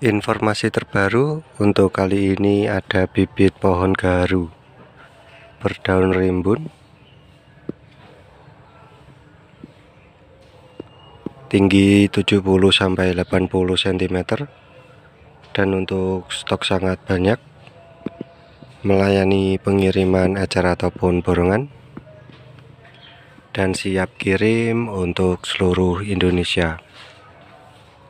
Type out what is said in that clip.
Informasi terbaru untuk kali ini ada bibit pohon garu berdaun rimbun tinggi 70 sampai 80 cm dan untuk stok sangat banyak melayani pengiriman acara ataupun borongan dan siap kirim untuk seluruh Indonesia